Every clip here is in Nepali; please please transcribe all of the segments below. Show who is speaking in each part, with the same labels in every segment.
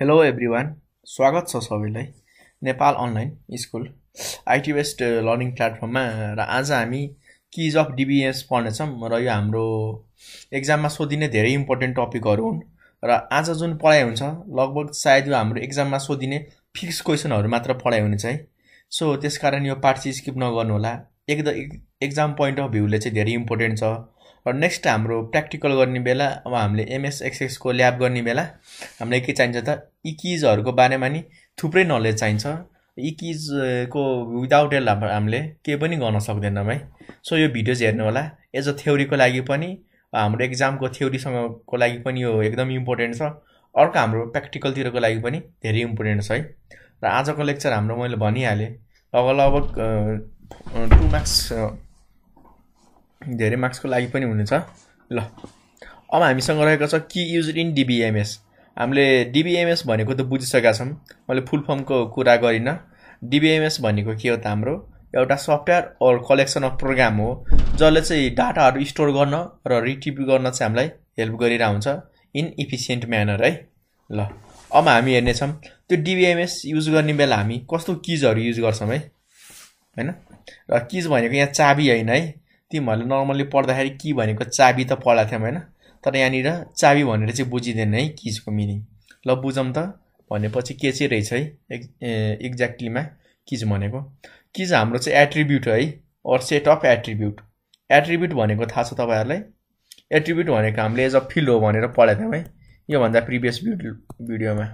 Speaker 1: हेलो एभ्री वान स्वागत छ सबैलाई Nepal online school IT best learning प्लेटफर्ममा र आज हामी किज अफ डिबिएस पढ्नेछौँ र यो हाम्रो एक्जाममा सोधिने धेरै इम्पोर्टेन्ट टपिकहरू हुन् र आज जुन पढाइ हुन्छ लगभग सायद यो हाम्रो एक्जाममा सोधिने फिक्स क्वेसनहरू मात्र पढाइ हुनेछ है सो त्यसकारण यो पार्ट चाहिँ स्किप नगर्नुहोला एक द एक्जाम पोइन्ट अफ भ्यूले चाहिँ धेरै इम्पोर्टेन्ट छ र नेक्स्ट हाम्रो प्र्याक्टिकल गर्ने बेला अब हामीले एमएस एक्सएक्सको ल्याब गर्ने बेला हामीलाई के चाहिन्छ त इकिजहरूको बारेमा नि थुप्रै नलेज चाहिन्छ इकिजको विदाउट एल हामीले केही पनि गर्न सक्दैनौँ है सो यो भिडियोज हेर्नु होला एज अ थ्योरीको लागि पनि हाम्रो एक्जामको थ्योरीसँगको लागि पनि यो एकदम इम्पोर्टेन्ट छ अर्को हाम्रो प्र्याक्टिकलतिरको लागि पनि धेरै इम्पोर्टेन्ट छ है र आजको लेक्चर हाम्रो मैले भनिहालेँ लगभग लगभग टु मार्क्स धेरै मार्क्सको लागि पनि हुनेछ ल अब हामीसँग रहेको छ कि युज इन डिबिएमएस हामीले डिबिएमएस भनेको त बुझिसकेका छौँ मैले फुल फर्मको कुरा गरिनँ डिबिएमएस भनेको के हो त हाम्रो एउटा software or collection of program हो जसले चाहिँ डाटाहरू स्टोर गर्न र रिट्रिभ गर्न चाहिँ हामीलाई हेल्प गरिरहेको हुन्छ इन इफिसियन्ट म्यानर है ल अब हामी हेर्नेछौँ त्यो डिबिएमएस युज गर्ने बेला हामी कस्तो किजहरू युज गर्छौँ है होइन र किज भनेको यहाँ चाबी होइन है तिमीहरूले नर्मल्ली पढ्दाखेरि कि भनेको चाबी त पढाएको थियौँ होइन तर यहाँनिर चाबी भनेर चाहिँ बुझिँदैन है किजको मिनिङ ल बुझौँ त भनेपछि के चाहिँ रहेछ है एक् एक्ज्याक्टलीमा किज भनेको किज हाम्रो चाहिँ एट्रिब्युट है or set of attribute attribute भनेको थाहा छ तपाईँहरूलाई एट्रिब्युट भनेको हामीले एज अ फिल्ड हो भनेर पढाएको थियौँ है योभन्दा प्रिभियस भिडियोमा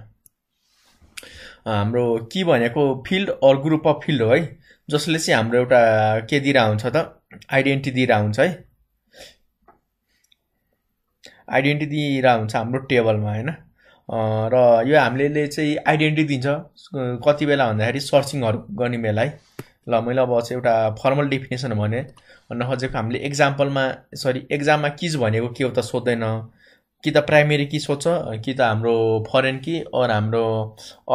Speaker 1: हाम्रो कि भनेको field or group of field हो है जसले चाहिँ हाम्रो एउटा के दिइरहेको हुन्छ त आइडेन्टिटी दिइरह हुन्छ है आइडेन्टिटी दिइरह हुन्छ हाम्रो टेबलमा होइन र यो हामीले चाहिँ आइडेन्टिटी दिन्छ कति बेला भन्दाखेरि सर्चिङहरू गर्ने बेला है ल मैले अब चाहिँ एउटा फर्मल डेफिनेसन भने नखोजेको हामीले एक्जाम्पलमा सरी एक्जाममा किज भनेको के हो त सोध्दैन कि त प्राइमेरी कि सोध्छ कि त हाम्रो फरेन कि अरू हाम्रो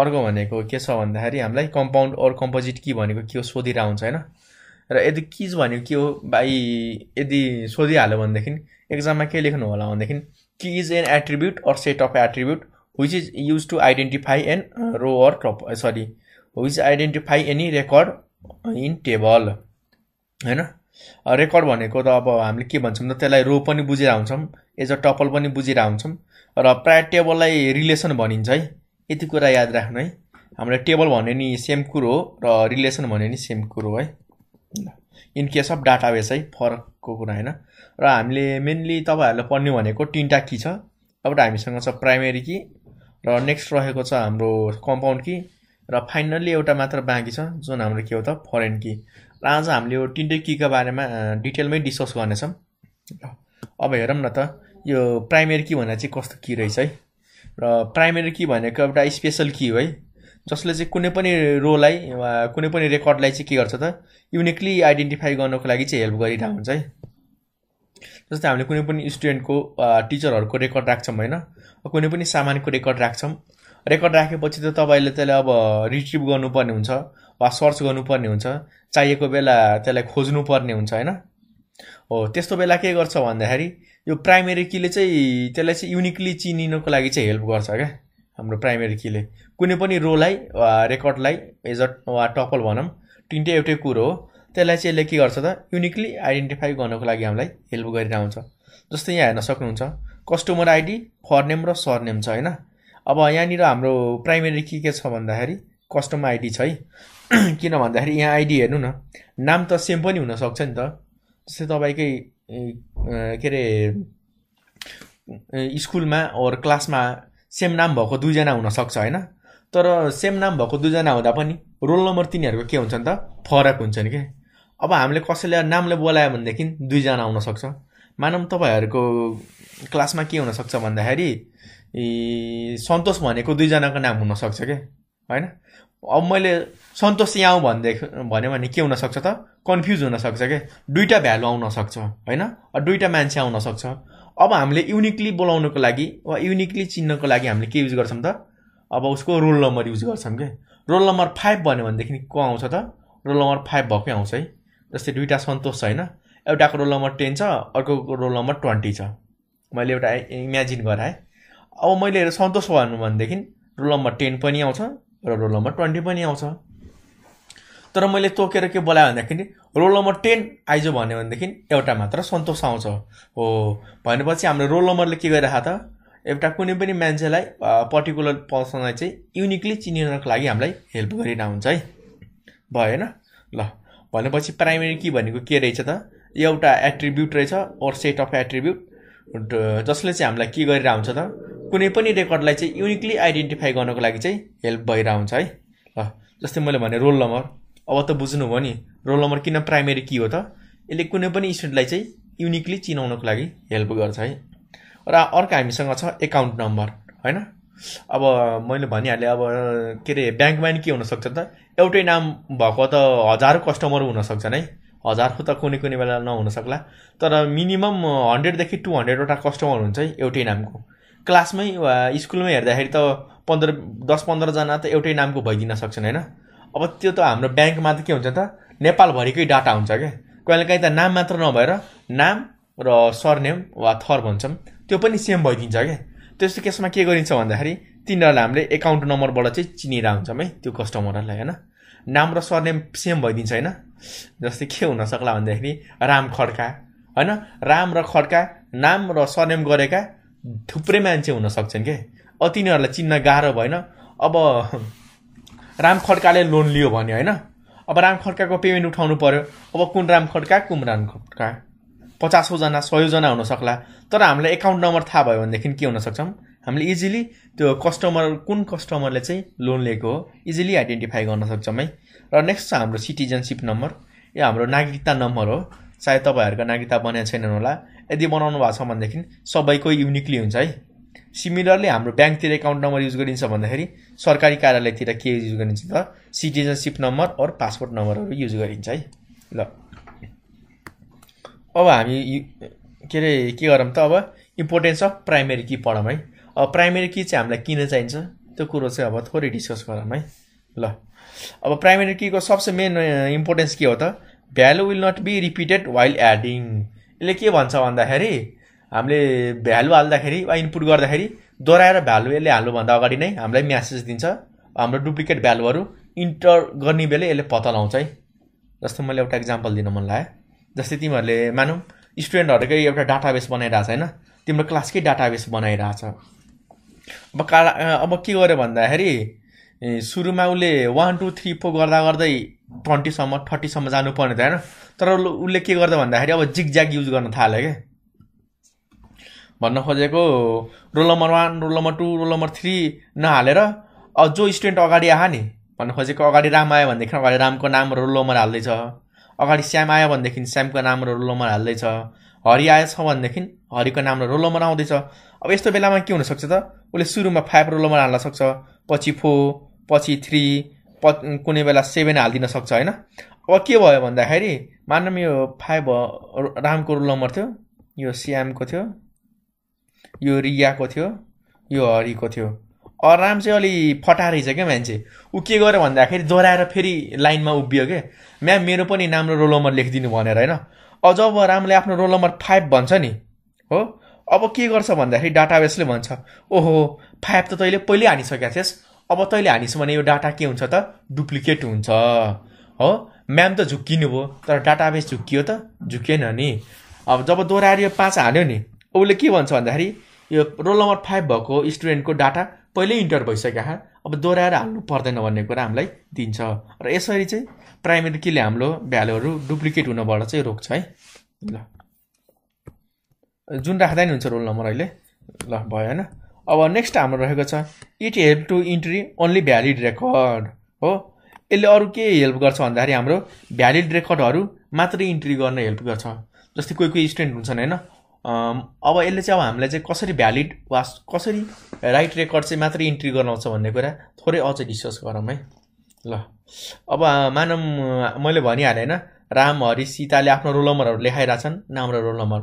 Speaker 1: अर्को भनेको के छ भन्दाखेरि हामीलाई कम्पाउन्ड अर कम्पोजिट कि भनेको के हो सोधिरहेको हुन्छ होइन र यदि किज भनेको के हो भाइ यदि सोधिहाल्यो भनेदेखि एक्जाममा के लेख्नु होला भनेदेखि key is an attribute or set of attribute which is use to identify an row or tuple sorry which identify any record in table होइन रेकर्ड uh, भनेको त अब हामीले के भन्छौँ त त्यसलाई रो पनि बुझेर हुन्छौँ एज अ टपल पनि बुझेर हुन्छौँ र प्रायः टेबललाई रिलेसन भनिन्छ है यति कुरा याद राख्नु है हामीलाई टेबल भन्यो नि सेम कुरो हो र रिलेसन भन्यो नि सेम कुरो है इन केस अफ डाटाबेस है फरकको कुरा होइन र हामीले मेन्ली तपाईँहरूले पढ्ने भनेको तिनवटा कि छ एउटा हामीसँग छ प्राइमेरी कि र नेक्स्ट रहेको छ हाम्रो कम्पाउन्ड कि र फाइनल्ली एउटा मात्र बाँकी छ जुन हाम्रो के हो त फरेन कि र आज हामीले यो तिनटै किको बारेमा डिटेलमै डिस्कस गर्नेछौँ अब हेरौँ न त यो प्राइमेरी कि भनेर चाहिँ कस्तो कि रहेछ है र प्राइमेरी कि भनेको एउटा स्पेसल कि हो है जसले चाहिँ कुनै पनि रोलाई वा कुनै पनि रेकर्डलाई चाहिँ के गर्छ त युनिकली आइडेन्टिफाई गर्नको लागि चाहिँ हेल्प गरिरहेको हुन्छ है जस्तै हामीले कुनै पनि स्टुडेन्टको टिचरहरूको रेकर्ड राख्छौँ होइन कुनै पनि सामानको रेकर्ड राख्छौँ रेकर्ड राखेपछि त तपाईँले त्यसलाई अब रिट्रिभ गर्नुपर्ने हुन्छ वा सर्च गर्नुपर्ने हुन्छ चाहिएको बेला त्यसलाई खोज्नुपर्ने हुन्छ होइन हो त्यस्तो बेला के गर्छ भन्दाखेरि यो प्राइमेरी कीले चाहिँ त्यसलाई चाहिँ युनिकली चिनिनको लागि चाहिँ हेल्प गर्छ क्या हाम्रो प्राइमेरी कीले कुनै पनि रोलाई वा रेकर्डलाई एज अ वा टपल भनौँ तिनटै एउटै कुरो हो त्यसलाई चाहिँ यसले के गर्छ त युनिकली आइडेन्टिफाई गर्नको लागि हामीलाई हेल्प गरिरहन्छ जस्तै यहाँ हेर्न सक्नुहुन्छ कस्टमर आइडी फरनेम र सरनेम छ होइन अब यहाँनिर हाम्रो प्राइमेरी के के छ भन्दाखेरि कस्टमर आइडी छ है किन भन्दाखेरि यहाँ आइडी हेर्नु न नाम त सेम पनि हुनसक्छ नि त जस्तै तपाईँकै के अरे स्कुलमा ओर क्लासमा सेम नाम भएको दुईजना हुनसक्छ होइन तर सेम नाम भएको दुईजना हुँदा पनि रोल नम्बर तिनीहरूको के हुन्छ नि त फरक हुन्छन् कि अब हामीले कसैले नामले बोलायो भनेदेखि दुईजना आउनसक्छ मानौँ तपाईँहरूको क्लासमा के हुनसक्छ भन्दाखेरि सन्तोष भनेको दुईजनाको नाम हुनसक्छ क्या होइन अब मैले सन्तोष यहाँ आउँ भनेदेखि भन्यो भने के हुनसक्छ त कन्फ्युज हुनसक्छ क्या दुइटा भ्यालु आउनसक्छ होइन दुइटा मान्छे आउनसक्छ अब हामीले युनिकली बोलाउनको लागि वा युनिकली चिन्नको लागि हामीले के युज गर्छौँ त अब उसको रोल नम्बर युज गर्छौँ क्या रोल नम्बर फाइभ भन्यो भनेदेखि को आउँछ त रोल नम्बर फाइभ भएकै आउँछ है जस्तै दुइटा सन्तोष छ होइन एउटाको रोल नम्बर टेन छ अर्को रोल नम्बर ट्वेन्टी छ मैले एउटा इमेजिन गराएँ अब मैले सन्तोष भन्नु भनेदेखि रोल नम्बर टेन पनि आउँछ र रोल नम्बर ट्वेन्टी पनि आउँछ तर मैले तोकेर के बोलाएँ भन्दाखेरि रोल नम्बर टेन आइज भन्यो भनेदेखि एउटा मात्र सन्तोष आउँछ हो भनेपछि हाम्रो रोल नम्बरले के गरिरहेको त एउटा कुनै पनि मान्छेलाई पर्टिकुलर पर्सनलाई चाहिँ युनिकली चिनिनको लागि हामीलाई हेल्प गरिरहेको हुन्छ है भयो होइन ल भनेपछि प्राइमेरी कि भनेको के रहेछ त एउटा एट्रिब्युट रहेछ ओर सेट अफ एट्रिब्युट जसले चाहिँ हामीलाई के गरिरहेको हुन्छ त कुनै पनि रेकर्डलाई चाहिँ युनिकली आइडेन्टिफाई गर्नको लागि चाहिँ हेल्प भइरहेको हुन्छ है ल जस्तै मैले भने रोल नम्बर अब त बुझ्नु भयो नि रोल नम्बर किन प्राइमेरी के हो त यसले कुनै पनि स्टुडेन्टलाई चाहिँ युनिकली चिनाउनको लागि हेल्प गर्छ है र अर्को हामीसँग छ एकाउन्ट नम्बर होइन अब मैले भनिहालेँ अब के अरे ब्याङ्कमा नि के हुनसक्छ त एउटै नाम भएको त हजार कस्टमर हुनसक्छन् है हजारको त कुनै कुनै बेला नहुनसक्ला तर मिनिमम हन्ड्रेडदेखि टु हन्ड्रेडवटा कस्टमर हुन्छ है एउटै नामको क्लासमै वा स्कुलमै हेर्दाखेरि त पन्ध्र दस पन्ध्रजना त एउटै नामको भइदिन सक्छन् होइन अब त्यो त हाम्रो ब्याङ्कमा त के हुन्छ त नेपालभरिकै डाटा हुन्छ क्या कहिले काहीँ त नाम मात्र नभएर नाम र सरनेम वा थर भन्छौँ त्यो पनि सेम भइदिन्छ क्या त्यस्तो केसमा के गरिन्छ भन्दाखेरि तिनीहरूलाई हामीले एकाउन्ट नम्बरबाट चाहिँ चिनिरहेको हुन्छौँ है त्यो कस्टमरहरूलाई होइन नाम र सरनेम सेम भइदिन्छ होइन जस्तै के हुनसक्ला भन्दाखेरि राम खड्का होइन राम र खड्का नाम र सरनेम गरेका थुप्रै मान्छे हुनसक्छन् के अब तिनीहरूलाई चिन्न गाह्रो भएन अब राम खड्काले लोन लियो भन्यो होइन अब राम खड्काको पेमेन्ट उठाउनु पर्यो अब कुन राम खड्का कुन राम खड्का पचासौँजना सयजना हुनसक्ला तर हामीलाई एकाउन्ट नम्बर थाहा भयो भनेदेखि के हुनसक्छौँ हामीले इजिली त्यो कस्टमर कुन कस्टमरले चाहिँ लोन लिएको हो इजिली आइडेन्टिफाई गर्न सक्छौँ है र नेक्स्ट छ हाम्रो सिटिजनसिप नम्बर यो हाम्रो नागरिकता नम्बर हो सायद तपाईँहरूको नागरिकता बनाएको छैनन् होला यदि बनाउनु भएको छ भनेदेखि सबैको युनिकली हुन्छ है सिमिलरली हाम्रो ब्याङ्कतिर एकाउन्ट नम्बर युज गरिन्छ भन्दाखेरि सरकारी कार्यालयतिर के युज गरिन्छ त सिटिजनसिप नम्बर अरू पासपोर्ट नम्बरहरू युज गरिन्छ है ल अब हामी के अरे के गरौँ त अब इम्पोर्टेन्स अफ प्राइमेरी की पढौँ है अब प्राइमेरी की चाहिँ हामीलाई किन चाहिन्छ त्यो कुरो चाहिँ अब थोरै डिस्कस गरौँ है ल अब प्राइमेरी कीको सबसे मेन इम्पोर्टेन्स के हो त value will not be repeated while adding यसले के भन्छ भन्दाखेरि हामीले भ्यालु हाल्दाखेरि वा इनपुट गर्दाखेरि दोहोऱ्याएर भ्यालु यसले हाल्नुभन्दा अगाडि नै हामीलाई म्यासेज दिन्छ हाम्रो डुप्लिकेट भ्यालुहरू इन्टर गर्ने बेला यसले पत्ता लगाउँछ है जस्तो मैले एउटा इक्जाम्पल दिन मन लाग्यो जस्तै तिमीहरूले मानौँ स्टुडेन्टहरूकै एउटा डाटाबेस बनाइरहेछ होइन तिम्रो क्लासकै डाटाबेस बनाइरहेछ अब का अब के गर्यो भन्दाखेरि सुरुमा उसले वान टू थ्री फोर गर्दा गर्दै ट्वेन्टीसम्म थर्टीसम्म जानुपर्ने थियो होइन तर उसले के गर्दा भन्दाखेरि अब जिग ज्याग युज गर्न थाल्यो क्या भन्न खोजेको roll number one roll number two roll number three नहालेर जो स्टुडेन्ट अगाडि आयो नि भन्न खोजेको अगाडि राम आयो भनेदेखि अगाडि रामको नाम रोल नम्बर हाल्दैछ अगाडि श्याम आयो भनेदेखि श्यामको नाम रोल नम्बर हाल्दैछ हरि आएछ भनेदेखि हरिको नाम रोल नम्बर आउँदैछ अब यस्तो बेलामा के हुनसक्छ त उसले सुरुमा फाइभ रोल नम्बर हाल्न सक्छ पछि फोर पछि थ्री प कुनै बेला सेभेन हालिदिन सक्छ होइन अब के भयो भन्दाखेरि मानौँ यो फाइभ रामको रोल नम्बर थियो यो श्यामको थियो यो रियाको थियो यो हरिको थियो राम चाहिँ अलि फटा रहेछ क्या मान्छे ऊ के गर्यो भन्दाखेरि दोहोऱ्याएर फेरि लाइनमा उभियो क्या म्याम मेरो पनि नाम र रोल नम्बर लेखिदिनु भनेर होइन अझ अब रामले आफ्नो रोल नम्बर फाइभ भन्छ नि हो अब के गर्छ भन्दाखेरि डाटाबेसले भन्छ ओहो फाइभ त तैँले पहिल्यै हानिसकेको थिएस अब तैँले हानिस भने यो डाटा के हुन्छ त डुप्लिकेट हुन्छ हो म्याम त झुक्किनु भयो तर डाटाबेस झुक्कियो त झुक्किएन नि अब जब दोहोऱ्याएर यो पाँच हान्यो नि उसले के भन्छ भन्दाखेरि यो रोल नम्बर फाइभ भएको स्टुडेन्टको डाटा पहिल्यै इन्टर भइसक्यो हा अब दोहोऱ्याएर हाल्नु पर्दैन भन्ने कुरा हामीलाई दिन्छ र यसरी चाहिँ प्राइमेरी किले हाम्रो भ्यालुहरू डुप्लिकेट हुनबाट चाहिँ रोक्छ है ल जुन राख्दा नि हुन्छ रोल नम्बर अहिले ल भयो होइन अब नेक्स्ट हाम्रो रहेको छ it help to entry only valid record हो यसले अरू के हेल्प गर्छ भन्दाखेरि हाम्रो भ्यालिड रेकर्डहरू मात्रै इन्ट्री गर्न हेल्प गर्छ जस्तै कोही कोही स्टुडेन्ट हुन्छन् होइन अब यसले चाहिँ अब हामीलाई चाहिँ कसरी भ्यालिड वा कसरी राइट रेकर्ड चाहिँ मात्रै इन्ट्री गराउँछ भन्ने कुरा थोरै अझै डिस्कस गरौँ है ल अब मानव मैले भनिहालेँ होइन राम हरि सीताले आफ्नो रोल नम्बरहरू लेखाइरहेछन् नाम र रोल नम्बर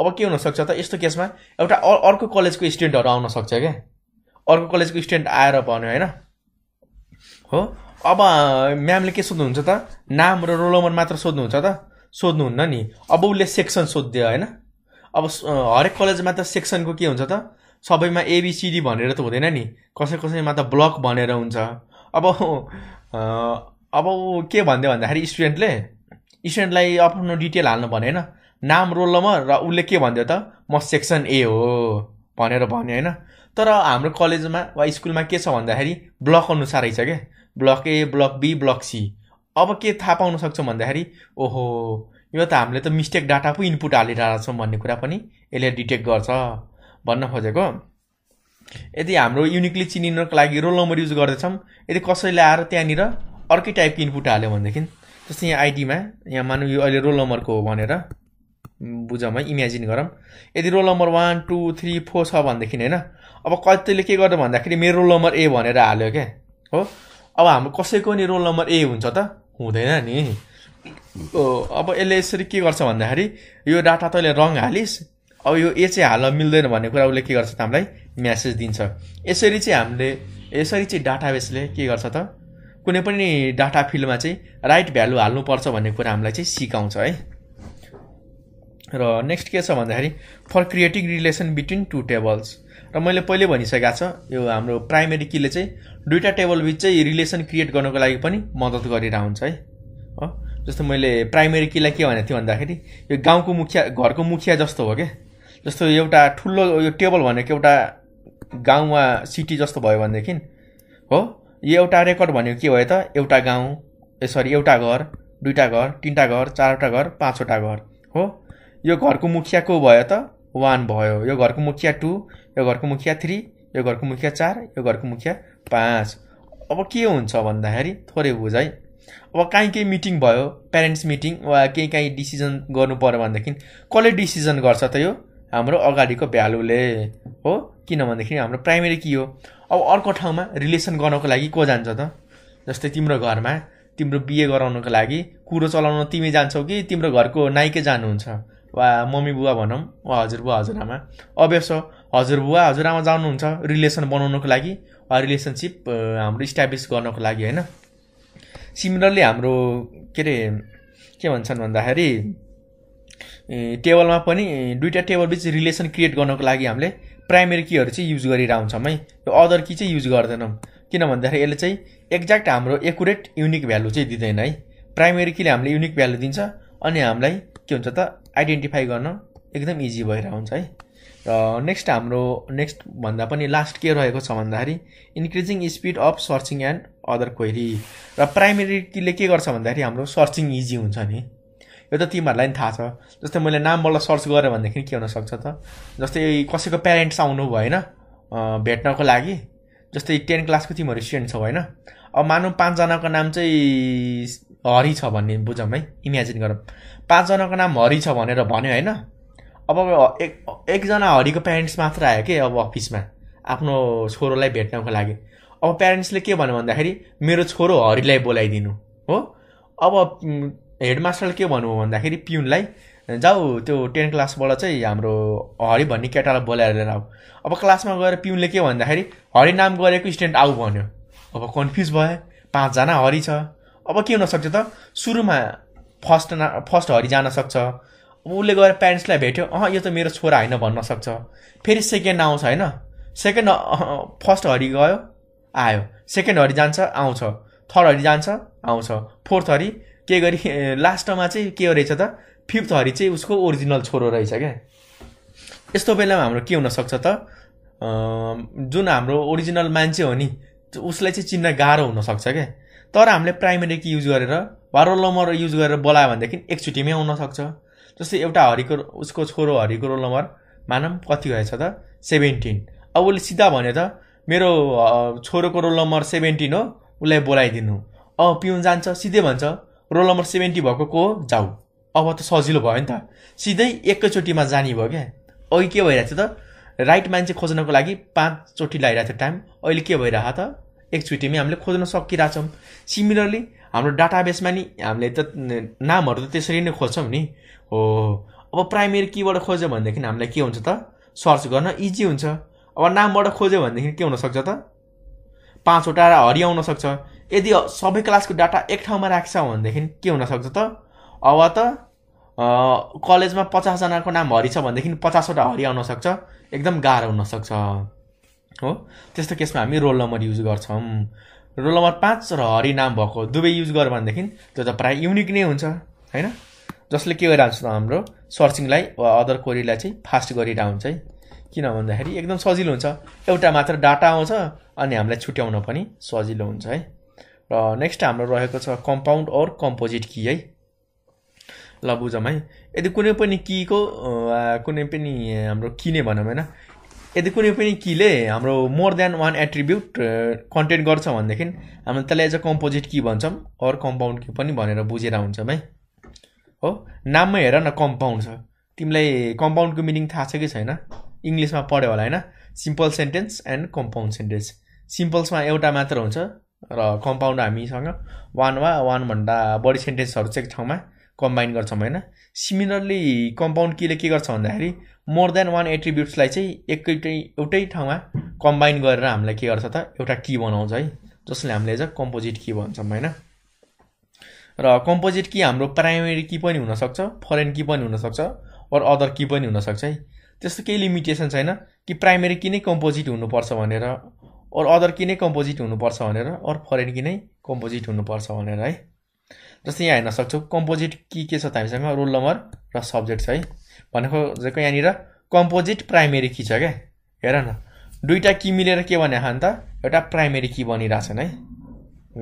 Speaker 1: अब के हुनसक्छ त यस्तो केसमा एउटा अर्को कलेजको स्टुडेन्टहरू आउनसक्छ क्या अर्को कलेजको स्टुडेन्ट आएर भन्यो होइन हो अब म्यामले के सोध्नुहुन्छ त नाम र रोल नम्बर मात्र सोध्नुहुन्छ त सोध्नुहुन्न नि अब उसले सेक्सन सोधिदियो होइन अब हरेक कलेजमा त सेक्सनको के हुन्छ त सबैमा एबिसिडी भनेर त हुँदैन नि कसै कसैमा त ब्लक भनेर हुन्छ अब अब के भन्दियो भन्दाखेरि स्टुडेन्टले स्टुडेन्टलाई आफ्नो डिटेल हाल्नु भने होइन नाम रोल नम्बर र उसले के भन्दियो त म सेक्सन ए हो भनेर भन्यो होइन तर हाम्रो कलेजमा वा स्कुलमा के छ भन्दाखेरि ब्लक अनुसारै छ क्या block A block B block C अब के थाहा पाउन सक्छौँ भन्दाखेरि ओहो यो त हामीले त मिस्टेक डाटा पो इनपुट हालिरहेको छौँ भन्ने कुरा पनि यसले डिटेक्ट गर्छ भन्न खोजेको यदि हाम्रो युनिकली चिनिनको लागि रोल नम्बर युज गर्दैछौँ यदि कसैले आएर त्यहाँनिर अर्कै टाइपको इनपुट हाल्यो भनेदेखि जस्तै यहाँ आइडीमा यहाँ मानौँ यो अहिले रोल नम्बरको हो भनेर बुझौँ है इमेजिन गरौँ यदि roll number one two three four छ भनेदेखि होइन अब कतिले के गर्यो भन्दाखेरि मेरो रोल नम्बर ए भनेर हाल्यो क्या हो अब हाम्रो कसैको नि रोल नम्बर ए हुन्छ त हुँदैन नि अब यसले यसरी के गर्छ भन्दाखेरि यो डाटा तैँले रङ हालिस् अब यो ए चाहिँ हाल्न मिल्दैन भन्ने कुरा उसले के गर्छ त हामीलाई म्यासेज दिन्छ यसरी चाहिँ हामीले यसरी चाहिँ डाटाबेसले के गर्छ त कुनै पनि डाटा फिल्डमा चाहिँ राइट भ्यालु हाल्नुपर्छ भन्ने कुरा हामीलाई चाहिँ सिकाउँछ है र नेक्स्ट के छ भन्दाखेरि for creating relation between two tables र मैले पहिले भनिसकेको छ यो हाम्रो प्राइमेरी किले चाहिँ दुइटा टेबल बिच चाहिँ रिलेसन क्रिएट गर्नको लागि पनि मद्दत हुन्छ है जस्तो मैले प्राइमेरी किलाई के भनेको थिएँ भन्दाखेरि यो गाउँको मुखिया घरको मुखिया जस्तो हो क्या जस्तो एउटा ठुलो यो टेबल भनेको एउटा गाउँ वा सिटी जस्तो भयो भनेदेखि हो यो एउटा रेकर्ड भनेको के भयो त एउटा गाउँ सरी एउटा घर दुईवटा घर तिनवटा घर चारवटा घर पाँचवटा घर हो यो घरको मुखिया को भयो त वान भयो यो घरको मुखिया टू यो घरको मुखिया थ्री यो घरको मुखिया चार यो घरको मुखिया पाँच अब के हुन्छ भन्दाखेरि थोरै बुझाइ अब काहीँ केही मिटिङ भयो प्यारेन्ट्स मिटिङ वा केही काहीँ डिसिजन गर्नु पऱ्यो भनेदेखि कसले डिसिजन गर्छ त यो हाम्रो अगाडिको भ्यालुले हो किनभनेदेखि हाम्रो प्राइमेरी के हो अब अर्को ठाउँमा रिलेसन गर्नको लागि को जान्छ त जस्तै तिम्रो घरमा तिम्रो बिहे गराउनको लागि कुरो चलाउन तिमी जान्छौ कि तिम्रो घरको नाइकै जानुहुन्छ वा मम्मी बुवा भनौँ वा हजुरबुवा हजुरआमा अभ्यास हजुरबुवा हजुरआमा जानुहुन्छ रिलेसन बनाउनको लागि वा रिलेसनसिप हाम्रो इस्टाब्लिस गर्नको लागि होइन सिमिलरली हाम्रो के अरे के भन्छन् भन्दाखेरि टेबलमा पनि दुइटा टेबल बिच रिलेसन क्रिएट गर्नको लागि हामीले प्राइमेरी किहरू चाहिँ युज गरिरहन्छौँ है यो अदर की चाहिँ युज गर्दैनौँ किन भन्दाखेरि यसले चाहिँ एक्ज्याक्ट हाम्रो एकुरेट युनिक भ्यालु चाहिँ दिँदैन है प्राइमेरी किले हामीले युनिक भ्यालु दिन्छ अनि हामीलाई के हुन्छ त आइडेन्टिफाई गर्न एकदम इजी भएर हुन्छ है र नेक्स्ट हाम्रो नेक्स्ट भन्दा पनि लास्ट के रहेको छ भन्दाखेरि increasing speed of searching and other query र प्राइमेरी किले के गर्छ भन्दाखेरि हाम्रो सर्चिङ इजी हुन्छ नि यो त तिमीहरूलाई पनि थाहा छ जस्तै मैले नामबाट सर्च गरेँ भनेदेखि के हुनसक्छ त जस्तै कसैको प्यारेन्ट्स आउनु भयो भएन भेट्नको लागि जस्तै टेन क्लासको तिमीहरू स्टुडेन्ट छौ होइन अब मानौँ पाँचजनाको नाम चाहिँ हरि छ भन्ने बुझौँ है इमेजिन गरौँ पाँचजनाको नाम हरि छ भनेर भन्यो होइन अब एक एकजना हरिको प्यारेन्ट्स मात्र आयो कि अब अफिसमा आफ्नो छोरोलाई भेट्नको लागि अब प्यारेन्ट्सले के भन्यो भन्दाखेरि मेरो छोरो हरिलाई बोलाइदिनु हो अब हेडमास्टरले के भन्नु भन्दाखेरि पिउनलाई जाऊ त्यो टेन क्लासबाट चाहिँ हाम्रो हरि भन्ने केटालाई बोलाएर लिएर आऊ अब क्लासमा गएर पिउनले के भन्दाखेरि हरि नाम गरेको स्टुडेन्ट आऊ भन्यो अब कन्फ्युज भयो पाँचजना हरि छ अब के हुनसक्छ त सुरुमा फर्स्ट ना फर्स्ट हरि जान सक्छ अब उसले गएर प्यारेन्ट्सलाई भेट्यो अँ यो त मेरो छोरा होइन भन्न सक्छ फेरि सेकेन्ड आउँछ होइन सेकेन्ड फर्स्ट हरि गयो आयो सेकेन्ड हरि जान्छ आउँछ थर्ड हरि जान्छ आउँछ फोर्थ हरि के गरी लास्टमा चाहिँ के रहेछ त फिफ्थ हरि चाहिँ उसको ओरिजिनल छोरो रहेछ क्या यस्तो बेलामा हाम्रो के हुनसक्छ त जुन हाम्रो ओरिजिनल मान्छे हो नि उसलाई चाहिँ चिन्न गाह्रो हुनसक्छ क्या तर हामीले प्राइमेरी कि युज गरेर वारो युज गरेर बोलायो भनेदेखि एकचोटिमै आउनसक्छ जस्तै एउटा हरिको उसको छोरो हरिको रोल नम्बर मानौँ कति भएछ त सेभेन्टिन अब उसले सिधा भने त मेरो छोरोको रोल नम्बर सेभेन्टिन हो उसलाई बोलाइदिनु अब पिउन जान्छ सिधै भन्छ रोल नम्बर सेभेन्टी भएको को हो जाऊ अब त सजिलो भयो नि त सिधै एकैचोटिमा जाने भयो क्या अघि के भइरहेको त राइट मान्छे खोज्नको लागि पाँचचोटि लगाइरहेको थियो टाइम अहिले के भइरहेको त एकचोटिमै हामीले खोज्न सकिरहेछौँ सिमिलरली हाम्रो डाटाबेसमा नि हामीले त नामहरू त त्यसरी नै खोज्छौँ नि हो अब प्राइमेरी कीबाट खोज्यो भनेदेखि हामीलाई के हुन्छ त सर्च गर्न इजी हुन्छ अब नामबाट खोज्यो भनेदेखि के हुनसक्छ त पाँचवटा हरियाउन सक्छ यदि सबै क्लासको डाटा एक ठाउँमा राख्छ भनेदेखि के हुनसक्छ त अब त कलेजमा पचासजनाको नाम हरि छ भनेदेखि पचासवटा हरि आउनसक्छ सक्छ एकदम गाह्रो हुनसक्छ हो त्यस्तो केसमा हामी रोल नम्बर युज गर्छौँ रोल नम्बर पाँच र हरि नाम भएको दुवै युज गर्यो भनेदेखि त्यो त प्रायः युनिक नै हुन्छ होइन जसले के गरिरहन्छ त हाम्रो सर्चिङलाई वा अदर क्वेरीलाई चाहिँ फास्ट गरिरहन्छ है किन भन्दाखेरि एकदम सजिलो हुन्छ एउटा मात्र डाटा आउँछ अनि हामीलाई छुट्याउन पनि सजिलो हुन्छ है र नेक्स्ट हाम्रो रहेको छ कम्पाउन्ड अर कम्पोजिट कि है ल बुझौँ है यदि कुनै पनि किको कुनै पनि हाम्रो किने भनौँ होइन यदि कुनै पनि किले हाम्रो more than one attribute content गर्छ भनेदेखि हामीले त्यसलाई एज अ कम्पोजिट कि भन्छौँ अर कम्पाउन्ड कि पनि भनेर बुझेर हुन्छौँ है हो नाममै हेर न कम्पाउन्ड छ तिमीलाई कम्पाउन्डको मिनिङ थाहा छ कि छैन इङ्ग्लिसमा पढ्यो होला होइन simple sentence and compound sentence सिम्पल्समा एउटा मात्र हुन्छ र कम्पाउन्ड हामीसँग वान वा वानभन्दा बढी सेन्टेन्सहरू चाहिँ ठाउँमा कम्बाइन गर्छौँ होइन सिमिलरली कम्पाउन्ड केले के गर्छ भन्दाखेरि मोर देन वान एट्रिब्युट्सलाई चाहिँ एकैटै एउटै ठाउँमा कम्बाइन गरेर हामीलाई के गर्छ त एउटा की बनाउँछ है जसले हामीले एज कम्पोजिट की भन्छौँ होइन र कम्पोजिट कि हाम्रो प्राइमेरी कि पनि हुनसक्छ फरेन कि पनि हुनसक्छ अरू अदर कि पनि हुनसक्छ है त्यस्तो केही लिमिटेसन छैन कि प्राइमेरी कि नै कम्पोजिट हुनुपर्छ भनेर अरू अदर कि नै कम्पोजिट हुनुपर्छ भनेर अरू फरेन कि नै कम्पोजिट हुनुपर्छ भनेर है जस्तै यहाँ हेर्न सक्छौँ कम्पोजिट कि के छ त हामीसँग रोल नम्बर र सब्जेक्ट छ है भनेको जको यहाँनिर कम्पोजिट प्राइमेरी कि छ क्या हेर न दुईवटा कि मिलेर के भने त एउटा प्राइमेरी कि बनिरहेछन् है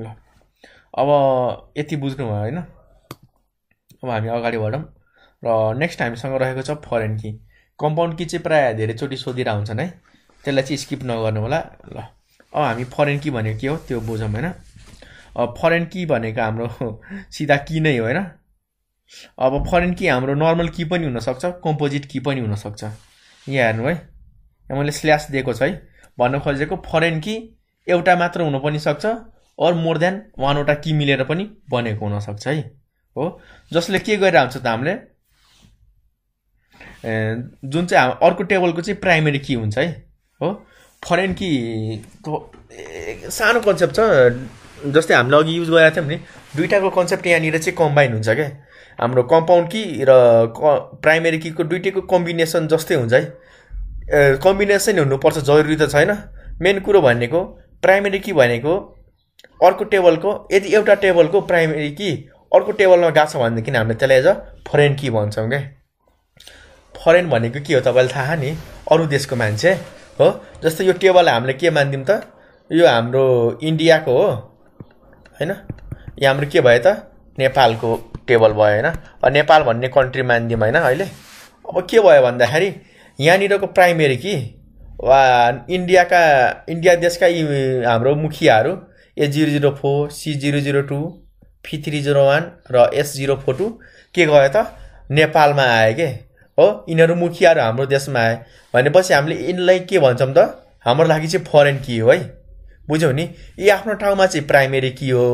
Speaker 1: ल अब यति बुझ्नुभयो होइन अब हामी अगाडि बढौँ र नेक्स्ट हामीसँग रहेको छ फरेन कि कम्पाउन्ड कि चाहिँ प्रायः धेरैचोटि सोधिरह हुन्छन् है त्यसलाई चाहिँ स्किप नगर्नु होला ल अब हामी फरेन कि भनेको के हो त्यो बुझौँ होइन अब फरेन कि भनेको हाम्रो सिधा कि नै हो होइन अब फरेन कि हाम्रो नर्मल कि पनि हुनसक्छ कम्पोजिट कि पनि हुनसक्छ यहाँ हेर्नु है मैले स्ल्यास दिएको छ है भन्न खोजेको फरेन कि एउटा मात्र हुन पनि सक्छ अर मोर देन वानवटा कि मिलेर पनि बनेको हुनसक्छ है हो जसले के गरेर हुन्छ त हामीले जुन चाहिँ अर्को टेबलको चाहिँ प्राइमेरी की हुन्छ है हो फरेन कि सानो कन्सेप्ट छ जस्तै हामीले अघि युज गरेको थियौँ नि दुइटाको कन्सेप्ट यहाँनिर चाहिँ कम्बाइन हुन्छ क्या हाम्रो कम्पाउन्ड कि र क प्राइमेरी किको दुइटैको कम्बिनेसन जस्तै हुन्छ है कम्बिनेसन हुनुपर्छ जरुरी त छैन मेन कुरो भनेको प्राइमेरी की भनेको अर्को टेबलको यदि एउटा टेबलको प्राइमेरी कि अर्को टेबलमा गएको छ भनेदेखि हामीले त्यसलाई एज अ फरेन कि भन्छौँ क्या फरेन भनेको के हो तपाईँलाई थाहा नि अरू देशको मान्छे हो जस्तै यो टेबल हामीले के मानिदिउँ त यो हाम्रो इन्डियाको हो होइन यो हाम्रो के भयो त नेपालको टेबल भयो होइन नेपाल भन्ने कन्ट्री मानिदिउँ होइन अहिले अब के भयो भन्दाखेरि यहाँनिरको प्राइमेरी कि वा इन्डियाका इन्डिया देशका यी हाम्रो मुखियाहरू A zero zero four C zero zero two five three zero one र एस जिरो फोर टू के गयो त नेपालमा आयो के हो यिनीहरू मुखियाहरू हाम्रो देशमा आए भनेपछि हामीले यिनलाई के भन्छौँ त हाम्रो लागि चाहिँ फरेन कि हो है बुझ्यौ नि यी आफ्नो ठाउँमा चाहिँ प्राइमेरी कि हो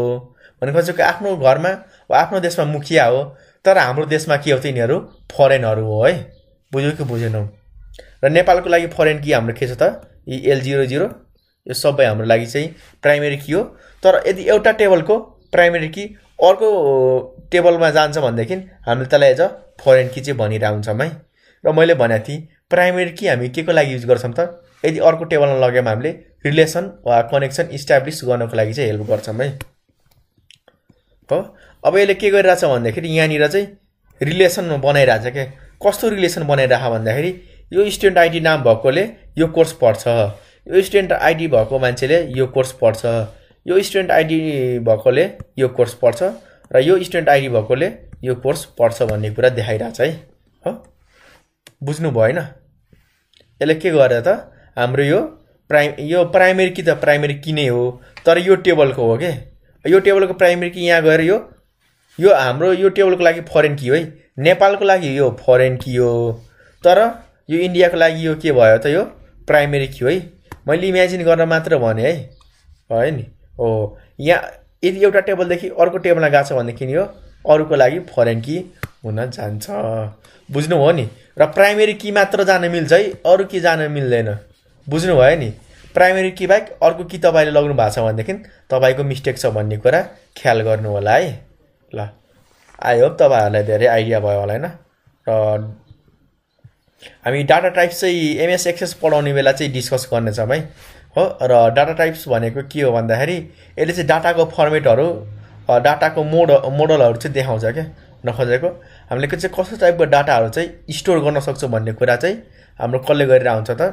Speaker 1: भनेपछि आफ्नो घरमा वा आफ्नो देशमा मुखिया हो तर हाम्रो देशमा के हो त यिनीहरू फरेनहरू हो है बुझ्यौ कि बुझेनौ र नेपालको लागि फरेन कि हाम्रो के छ त यी एल जिरो जिरो यो सबै हाम्रो लागि चाहिँ प्राइमेरी कि हो तर यदि एउटा टेबलको प्राइमेरी कि अर्को टेबलमा जान्छ भनेदेखि हामीले त्यसलाई एज अ फरेन कि चाहिँ भनिरहन्छौँ है र मैले भनेको थिएँ प्राइमेरी कि हामी के को लागि युज गर्छौँ त यदि अर्को टेबलमा लग्यौँ हामीले रिलेसन वा कनेक्सन इस्टाब्लिस गर्नको लागि चाहिँ हेल्प गर्छौँ है हो अब यसले के गरिरहेछ भन्दाखेरि यहाँनिर चाहिँ रिलेसन बनाइरहेछ क्या कस्तो रिलेसन बनाइरहेको भन्दाखेरि यो स्टुडेन्ट आइडी नाम भएकोले यो कोर्स पढ्छ यो स्टुडेन्ट आइडी भएको मान्छेले यो कोर्स पढ्छ यो स्टुडेन्ट आइडी भएकोले यो कोर्स पढ्छ र यो स्टुडेन्ट आइडी भएकोले यो कोर्स पढ्छ भन्ने कुरा देखाइरहेछ है हो बुझ्नु भयो होइन यसले के गर्यो त हाम्रो यो प्राइम यो प्राइमेरी कि त प्राइमेरी किने हो तर यो टेबलको हो के यो टेबलको प्राइमेरी कि यहाँ गएर यो यो हाम्रो यो टेबलको लागि फरेन कि हो है नेपालको लागि यो फरेन कि हो तर यो इन्डियाको लागि यो के भयो त यो प्राइमेरी कि हो है मैले इमेजिन गर्न मात्र भने है भयो नि हो यहाँ यदि एउटा टेबलदेखि अर्को टेबलमा गएको छ भनेदेखि यो अरूको लागि फरेन कि हुन जान्छ बुझ्नु हो नि र प्राइमेरी कि मात्र जान मिल्छ है अरू कि जान मिल्दैन बुझ्नु भयो नि प्राइमेरी कि बाहेक अर्को कि तपाईँले लग्नु भएको छ भनेदेखि तपाईँको मिस्टेक छ भन्ने कुरा ख्याल गर्नु होला है ल आई होप तपाईँहरूलाई धेरै आइडिया भयो होला होइन र हामी डाटा टाइप्स चाहिँ एमएस एक्सेस पढाउने बेला चाहिँ डिस्कस गर्नेछौँ है हो र डाटा टाइप्स भनेको के हो भन्दाखेरि यसले चाहिँ डाटाको फर्मेटहरू डाटाको मोड मोडलहरू चाहिँ देखाउँछ क्या नखोजेको हामीले चाहिँ कस्तो टाइपको डाटाहरू चाहिँ स्टोर गर्न सक्छौँ भन्ने कुरा चाहिँ हाम्रो कसले गरेर आउँछ त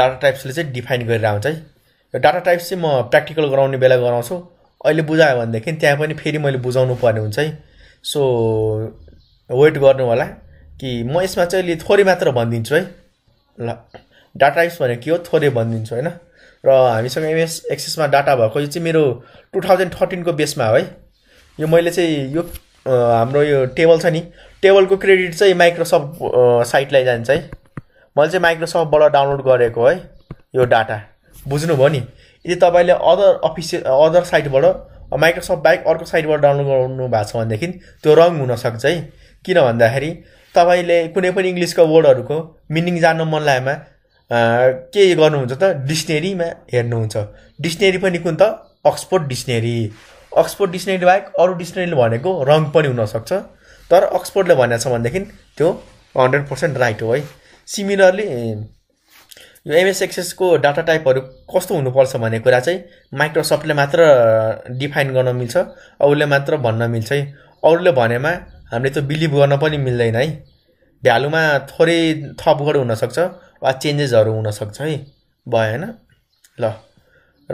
Speaker 1: डाटा टाइप्सले चाहिँ डिफाइन गरेर आउँछ है यो डाटा टाइप्स चाहिँ म प्र्याक्टिकल गराउने बेला गराउँछु अहिले बुझायो भनेदेखि त्यहाँ पनि फेरि मैले बुझाउनु पर्ने हुन्छ है सो वेट गर्नु होला कि म यसमा चाहिँ अहिले थोरै मात्र भनिदिन्छु है ल डाटा एक्स भनेको के हो थोरै भनिदिन्छु होइन र हामीसँग एमएस एक्सेसमा डाटा भएको यो चाहिँ मेरो टु थाउजन्ड थर्टिनको बेसमा हो है यो मैले चाहिँ यो हाम्रो यो टेबल छ नि टेबलको क्रेडिट चाहिँ माइक्रोसफ्ट साइटलाई जान्छ है मैले चाहिँ माइक्रोसफ्टबाट डाउनलोड गरेको है यो डाटा बुझ्नुभयो नि यदि तपाईँले अदर अफिसियल अदर साइटबाट माइक्रोसफ्ट बाहेक अर्को साइटबाट डाउनलोड गर्नु भएको छ भनेदेखि त्यो रङ हुनसक्छ है किन भन्दाखेरि तपाईँले कुनै पनि इङ्ग्लिसको वर्डहरूको मिनिङ जान्न मन लागेमा के गर्नुहुन्छ त डिक्सनेरीमा हेर्नुहुन्छ डिक्सनेरी पनि कुन त अक्सफोर्ड डिक्सनेरी अक्सफोर्ड डिक्सनेरी बाहेक अरू डिक्सनेरीले भनेको रङ पनि हुनसक्छ तर अक्सफोर्डले भनेको छ भनेदेखि त्यो हन्ड्रेड पर्सेन्ट राइट हो है सिमिलरली यो एमएसएक्सएसको डाटा टाइपहरू कस्तो हुनुपर्छ भन्ने कुरा चाहिँ माइक्रोसफ्टले मात्र डिफाइन गर्न मिल्छ उसले मात्र भन्न मिल्छ है अरूले भनेमा हामीले त्यो बिलिभ गर्न पनि मिल्दैन है भ्यालुमा थोरै गरेर हुनसक्छ वा चेन्जेसहरू हुनसक्छ है भएन ल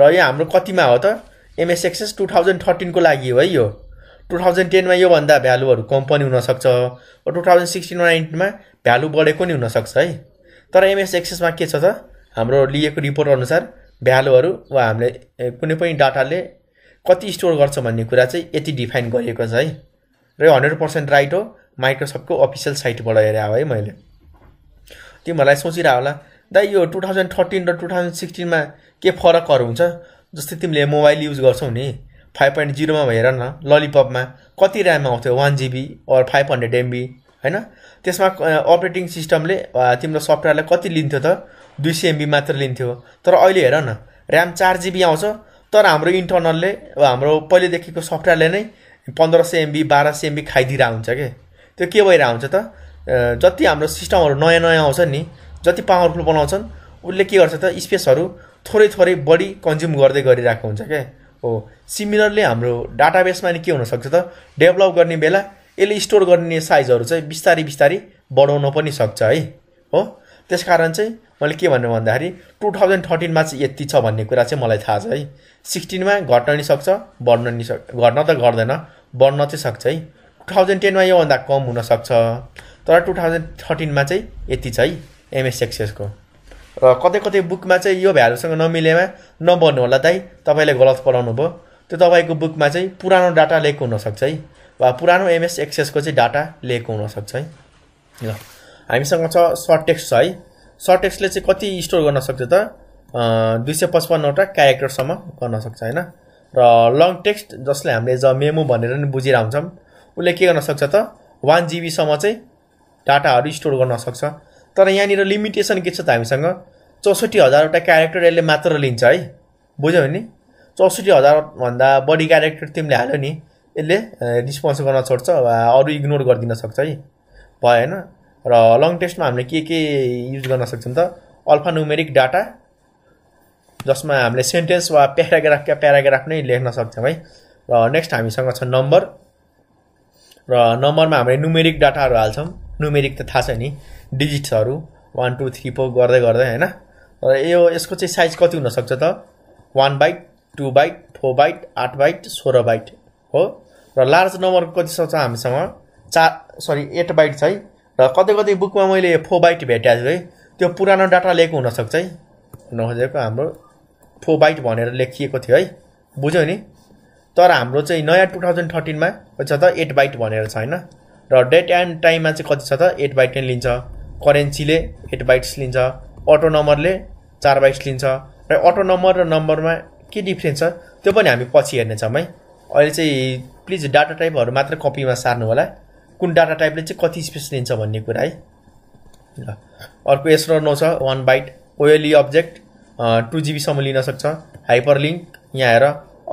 Speaker 1: र यो हाम्रो कतिमा हो त एमएसएक्सएस टु थाउजन्ड थर्टिनको लागि हो है यो टु थाउजन्ड टेनमा योभन्दा भ्यालुहरू कम पनि हुनसक्छ टु थाउजन्ड सिक्सटिन नाइन्टिनमा भ्यालु बढेको नि हुनसक्छ है तर एमएसएक्सएसमा के छ त हाम्रो लिएको रिपोर्ट अनुसार भ्यालुहरू वा हामीले कुनै पनि डाटाले कति स्टोर गर्छ भन्ने कुरा चाहिँ यति डिफाइन गरिएको छ है र यो हन्ड्रेड पर्सेन्ट राइट हो माइक्रोसफ्टको अफिसियल साइटबाट हेरेँ है मैले तिमीहरूलाई सोचिरह होला दाइ यो टु थाउजन्ड थर्टिन र टु थाउजन्ड सिक्सटिनमा के फरकहरू हुन्छ जस्तै तिमीले मोबाइल युज गर्छौ नि फाइभ पोइन्ट जिरोमा हेर न ललिपपमा कति ऱ्याम आउँथ्यो one GB or five hundred MB होइन त्यसमा अपरेटिङ सिस्टमले तिम्रो सफ्टवेयरलाई कति लिन्थ्यो त दुई सय एमबी मात्र लिन्थ्यो तर अहिले हेर न ऱ्याम चार जिबी आउँछ तर हाम्रो इन्टर्नलले हाम्रो पहिलेदेखिको सफ्टवेयरले नै पन्ध्र सय एमबी बाह्र सय एमबी खाइदिरहेको हुन्छ कि त्यो के भइरहेको हुन्छ त जति हाम्रो सिस्टमहरू नयाँ नयाँ आउँछ नि जति पावरफुल बनाउँछन् उसले के गर्छ त स्पेसहरू थोरै थोरै बढी कन्ज्युम गर्दै गरिरहेको हुन्छ क्या हो सिमिलरली हाम्रो डाटाबेसमा नि के हुनसक्छ त डेभलप गर्ने बेला यसले स्टोर गर्ने साइजहरू चाहिँ बिस्तारै बिस्तारै बढाउन पनि सक्छ है हो त्यस कारण चाहिँ मैले के भन्नु भन्दाखेरि टु थाउजन्ड थर्टिनमा चाहिँ यति छ भन्ने कुरा चाहिँ मलाई थाहा छ है सिक्सटिनमा घट्न नि सक्छ बढ्न नि सक् घट्न त घट्दैन बढ्न चाहिँ सक्छ है टु थाउजन्ड टेनमा योभन्दा कम हुनसक्छ तर टु थाउजन्ड थर्टिनमा चाहिँ यति छ है एमएस एक्सएसको र कतै कतै बुकमा चाहिँ यो भ्यालुसँग नमिलेमा नबन्नु होला दाइ तपाईँले गलत पढाउनु भयो त्यो तपाईँको बुकमा चाहिँ पुरानो डाटा लिएको हुनसक्छ है वा पुरानो एमएस एक्सएसको चाहिँ डाटा लिएको हुनसक्छ है ल हामीसँग छ सर्ट टेक्स्ट छ है सर्ट टेक्स्टले चाहिँ कति स्टोर गर्न सक्छ त दुई सय पचपन्नवटा क्यारेक्टरसम्म गर्न सक्छ होइन र लङ टेक्स्ट जसलाई हामीले ज मेमो भनेर नि बुझिरहन्छौँ उसले के गर्न सक्छ त वान जिबीसम्म चाहिँ डाटाहरू स्टोर गर्न सक्छ तर यहाँनिर लिमिटेसन के छ त हामीसँग चौसठी हजारवटा क्यारेक्टर यसले मात्र लिन्छ है बुझ्यौ नि चौसठी हजारभन्दा बढी क्यारेक्टर तिमीले हाल्यो नि यसले रिस्पोन्स गर्न छोड्छ वा अरू इग्नोर गरिदिन सक्छ है भएन र लङ टेस्टमा हामीले के के युज गर्न सक्छौँ त अल्फा नुमेरिक डाटा जसमा हामीले सेन्टेन्स वा प्याराग्राफका प्याराग्राफ नै लेख्न सक्छौँ है र नेक्स्ट हामीसँग छ नम्बर र नम्बरमा हामीले नुमेरिक डाटाहरू हाल्छौँ नुमेरिक त थाहा छ नि डिजिट्सहरू वान टू थ्री फोर गर्दै गर्दै होइन र यो यसको चाहिँ साइज कति हुनसक्छ त one byte two byte four byte आठ बाइट सोह्र बाइट हो र लार्ज नम्बर कति छ हामीसँग चार सरी एट बाइट छ है र कतै कतै बुकमा मैले फोर बाइट भेटाएको छु है त्यो पुरानो डाटा लिएको हुनसक्छ है खोजेको हाम्रो फोबाइट भनेर लेखिएको थियो है बुझ्यो नि तर हाम्रो चाहिँ नयाँ टु थाउजन्ड थर्टिनमा छ त एट बाइट भनेर छ होइन र डेट एन्ड टाइममा चाहिँ कति छ त एट बाइट नै लिन्छ करेन्सीले एट बाइट्स लिन्छ अटो नम्बरले चार बाइट्स लिन्छ र अटो नम्बर र नम्बरमा के डिफ्रेन्स छ त्यो पनि हामी पछि हेर्नेछौँ है अहिले चाहिँ प्लिज डाटा टाइपहरू मात्र कपीमा सार्नु होला कुन डाटा टाइपले चाहिँ कति स्पेस लिन्छ भन्ने कुरा है ल अर्को यसो नो छ one byte OLE object two जिबीसम्म लिन सक्छ हाइपर लिङ्क यहाँ आएर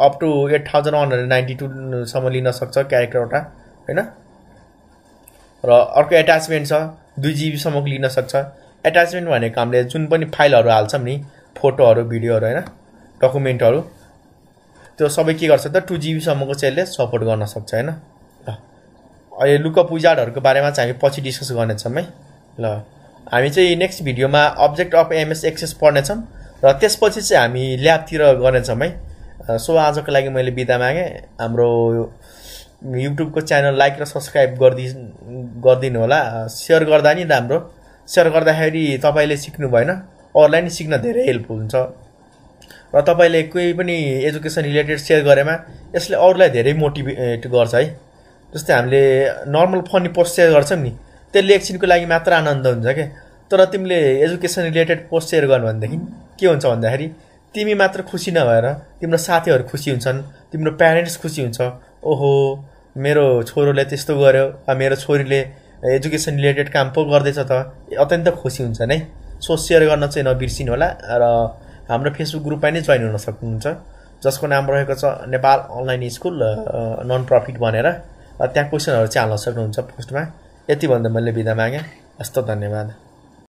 Speaker 1: up to eight thousand one hundred ninety टूसम्म लिन सक्छ क्यारेक्टर एउटा होइन र अर्को एट्याचमेन्ट छ दुई जिबीसम्मको लिन सक्छ एट्याचमेन्ट भनेको हामीले जुन पनि फाइलहरू हाल्छौँ नि फोटोहरू भिडियोहरू होइन डकुमेन्टहरू त्यो सबै के गर्छ त टु जिबीसम्मको चाहिँ यसले सपोर्ट गर्न सक्छ होइन ल अहिले लुकअप उजाडहरूको बारेमा चाहिँ हामी पछि डिस्कस गर्नेछौँ है ल हामी चाहिँ नेक्स्ट भिडियोमा अब्जेक्ट अफ एमएस एक्सेस पढ्नेछौँ र त्यसपछि चाहिँ हामी ल्याबतिर गर्नेछौँ है सो आजको लागि मैले बिदा मागेँ हाम्रो युट्युबको च्यानल लाइक र सब्सक्राइब गरिदि गरिदिनु होला सेयर गर्दा नि राम्रो सेयर गर्दाखेरि तपाईँले सिक्नु भएन अरूलाई नि सिक्न धेरै हेल्पफुल हुन्छ र तपाईँले कोही पनि एजुकेसन रिलेटेड सेयर गरेमा यसले अरूलाई धेरै मोटिभेट गर्छ है जस्तै हामीले नर्मल फनी पोस्ट सेयर गर्छौँ नि त्यसले एकछिनको लागि मात्र आनन्द हुन्छ क्या तर तिमीले एजुकेसन रिलेटेड पोस्ट सेयर गर्नु भनेदेखि के हुन्छ भन्दाखेरि तिमी मात्र खुसी नभएर तिम्रो साथीहरू खुसी हुन्छन् तिम्रो प्यारेन्ट्स खुसी हुन्छ ओहो मेरो छोरोले त्यस्तो गर्यो मेरो छोरीले एजुकेसन रिलेटेड काम पो गर्दैछ त अत्यन्त खुसी हुन्छ नै सो सेयर गर्न चाहिँ नबिर्सिनु होला र हाम्रो फेसबुक ग्रुपमा नै जोइन हुन सक्नुहुन्छ जसको नाम रहेको छ Nepal online school non profit भनेर त्यहाँ क्वेसनहरू चाहिँ हाल्न सक्नुहुन्छ पोस्टमा यति भन्दा मैले बिदा मागेँ हस्त धन्यवाद